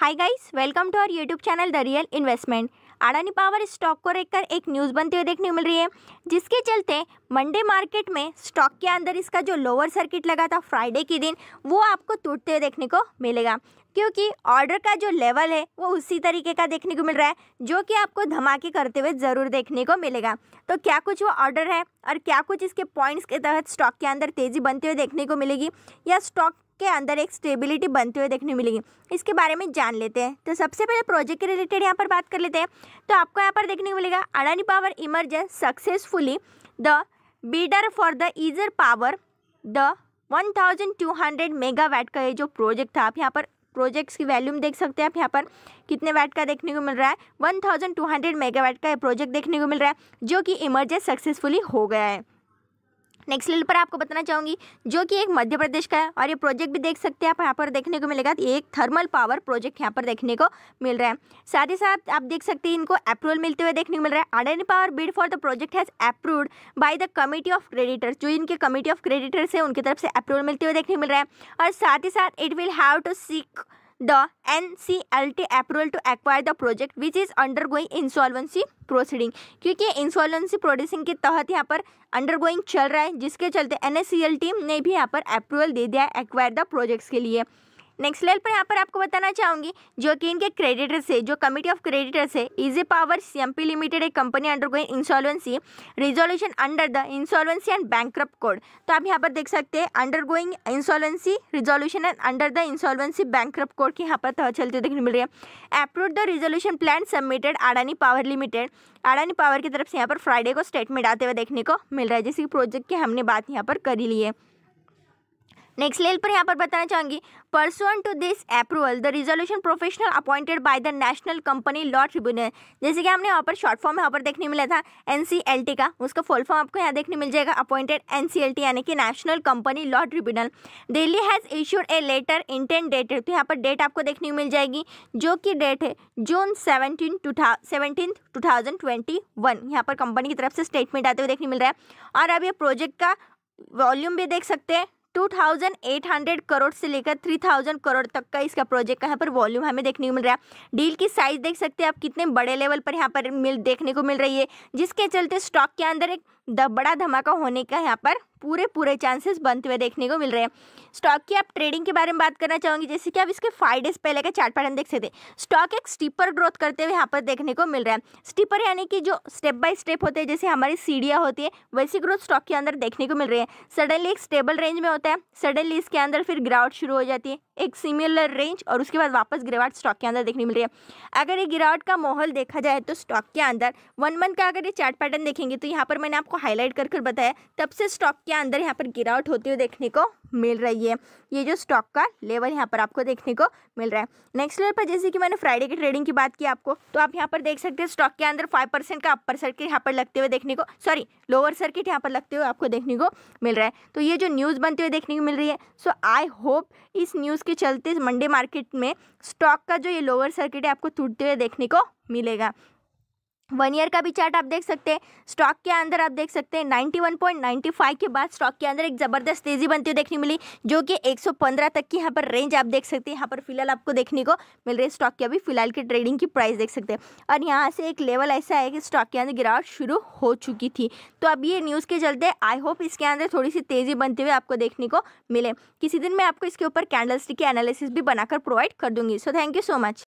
hi guys welcome to our YouTube channel the real investment Adani power stock को लेकर एक news बनती हुई देखने को मिल रही है जिसके चलते मंडे मार्केट में स्टॉक के अंदर इसका जो लोअर सर्किट लगा था फ्राइडे के दिन वो आपको टूटते हुए देखने को मिलेगा क्योंकि ऑर्डर का जो लेवल है वो उसी तरीके का देखने को मिल रहा है जो कि आपको धमाके करते हुए ज़रूर देखने को मिलेगा तो क्या कुछ वो ऑर्डर है और क्या कुछ इसके पॉइंट्स के तहत स्टॉक के अंदर तेज़ी बनते हुए देखने को मिलेगी या स्टॉक के अंदर एक स्टेबिलिटी बनते हुए देखने मिलेगी इसके बारे में जान लेते हैं तो सबसे पहले प्रोजेक्ट के रिलेटेड यहाँ पर बात कर लेते हैं तो आपको यहाँ पर देखने को मिलेगा Adani power emerges successfully the bidder for the Essar power the 1200 megawatt का ये जो प्रोजेक्ट था आप यहाँ पर प्रोजेक्ट्स की वैल्यूम देख सकते हैं आप यहाँ पर कितने वैट का देखने को मिल रहा है 1200 मेगावाट का ये प्रोजेक्ट देखने को मिल रहा है जो कि इमरजेंस सक्सेसफुली हो गया है नेक्स्ट लेवल पर आपको बताना चाहूँगी जो कि एक मध्य प्रदेश का है और ये प्रोजेक्ट भी देख सकते हैं आप यहाँ पर देखने को मिलेगा तो एक थर्मल पावर प्रोजेक्ट यहाँ पर देखने को मिल रहा है साथ ही साथ आप देख सकते हैं इनको अप्रूवल मिलते हुए देखने को मिल रहा है Adani power bid for the project has approve by the committee of creditors जो इनके कमेटी ऑफ क्रेडिटर्स है उनकी तरफ से अप्रूवल मिलते हुए देखने को मिल रहा है और साथ ही साथ it will have to seek the NCLT approval to acquire the project which is undergoing insolvency proceeding क्योंकि insolvency proceeding के तहत यहाँ पर undergoing चल रहा है जिसके चलते NCLT ने भी यहाँ पर approval दे दिया है acquire the projects के लिए नेक्स्ट लेवल पर यहाँ पर आपको बताना चाहूँगी जो कि इनके क्रेडिटर्स है जो कमिटी ऑफ क्रेडिटर्स है इजी पावर सीएमपी लिमिटेड एक company undergoing insolvency resolution under the insolvency and bank code तो आप यहाँ पर देख सकते हैं undergoing insolvency resolution and under the insolvency bank code की यहाँ पर तह चलते देखने मिल रही है approve the resolution plan submitted Adani power limited Adani power की तरफ से यहाँ पर फ्राइडे को स्टेटमेंट आते हुए देखने को मिल रहा है जैसे कि प्रोजेक्ट की हमने बात यहाँ पर करी ली है नेक्स्ट लेवल पर यहाँ पर बताना चाहूँगी pursuant to this approval the resolution professional appointed by the national company law tribunal जैसे कि हमने यहाँ पर शॉर्ट फॉर्म यहाँ पर देखने मिला था एन का उसका फुल फॉर्म आपको यहाँ देखने मिल जाएगा अपॉइंटेड एन यानी कि national company law tribunal Delhi has issued a letter intent dated तो यहाँ पर डेट आपको देखने को मिल जाएगी जो कि डेट है June seventeen two seventeen two thousand twenty one यहाँ पर कंपनी की तरफ से स्टेटमेंट आते हुए देखने मिल रहा है और अब ये प्रोजेक्ट का वॉल्यूम भी देख सकते हैं 2,800 करोड़ से लेकर 3,000 करोड़ तक का इसका प्रोजेक्ट का यहाँ पर वॉल्यूम हमें देखने को मिल रहा है डील की साइज देख सकते हैं आप कितने बड़े लेवल पर यहाँ पर मिल देखने को मिल रही है जिसके चलते स्टॉक के अंदर एक बड़ा धमाका होने का यहाँ पर पूरे पूरे चांसेस बनते हुए देखने को मिल रहे हैं स्टॉक की आप ट्रेडिंग के बारे में बात करना चाहोगे जैसे कि आप इसके फाइव डेज पहले का चार्ट पैटर्न देख सकते हैं स्टॉक एक स्टीपर ग्रोथ करते हुए यहाँ पर देखने को मिल रहा है स्टीपर यानी कि जो स्टेप बाय स्टेप होते हैं जैसे हमारी सीढ़ियाँ होती है वैसी ग्रोथ स्टॉक के अंदर देखने को मिल रही है सडनली एक स्टेबल रेंज में होता है सडनली इसके अंदर फिर गिरावट शुरू हो जाती है एक सिमिलर रेंज और उसके बाद वापस गिरावट स्टॉक के अंदर देखने मिल रही है अगर ये गिरावट का माहौल देखा जाए तो स्टॉक के अंदर वन मंथ का अगर ये चार्ट पैटर्न देखेंगे तो यहाँ पर मैंने आपको हाईलाइट कर कर बताया तब से स्टॉक के अंदर यहाँ पर गिरावट होती हुई देखने को मिल रही है ये जो स्टॉक का लेवल यहाँ पर आपको देखने को मिल रहा है नेक्स्ट लेवल पर जैसे कि मैंने फ्राइडे की ट्रेडिंग की बात की आपको तो आप यहाँ पर देख सकते हैं स्टॉक के अंदर फाइव परसेंट का अपर सर्किट यहाँ पर लगते हुए देखने को सॉरी लोअर सर्किट यहाँ पर लगते हुए आपको देखने को मिल रहा है तो ये जो न्यूज़ बनते हुए देखने को मिल रही है सो आई होप इस न्यूज़ के चलते मंडे मार्केट में स्टॉक का जो ये लोअर सर्किट है आपको टूटते हुए देखने को मिलेगा वन ईयर का भी चार्ट आप देख सकते हैं स्टॉक के अंदर आप देख सकते हैं 91.95 के बाद स्टॉक के अंदर एक ज़बरदस्त तेज़ी बनती हुई देखने मिली जो कि 115 तक की यहाँ पर रेंज आप देख सकते हैं यहाँ पर फिलहाल आपको देखने को मिल रही है स्टॉक की अभी फिलहाल की ट्रेडिंग की प्राइस देख सकते हैं और यहाँ से एक लेवल ऐसा है कि स्टॉक के अंदर गिरावट शुरू हो चुकी थी तो अब ये न्यूज़ के चलते आई होप इसके अंदर थोड़ी सी तेज़ी बनते हुए आपको देखने को मिले किसी दिन मैं आपको इसके ऊपर कैंडल स्टिक की एनालिसिस भी बनाकर प्रोवाइड कर दूंगी so thank you so much